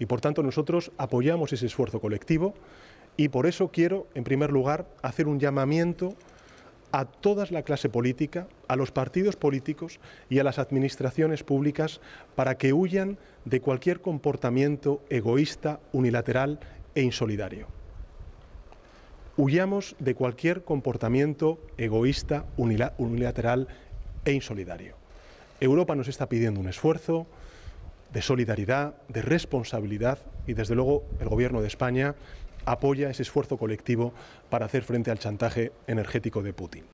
y por tanto nosotros apoyamos ese esfuerzo colectivo y por eso quiero, en primer lugar, hacer un llamamiento a toda la clase política, a los partidos políticos y a las administraciones públicas para que huyan de cualquier comportamiento egoísta, unilateral e insolidario. Huyamos de cualquier comportamiento egoísta, unilateral e insolidario. Europa nos está pidiendo un esfuerzo, de solidaridad, de responsabilidad y desde luego el Gobierno de España apoya ese esfuerzo colectivo para hacer frente al chantaje energético de Putin.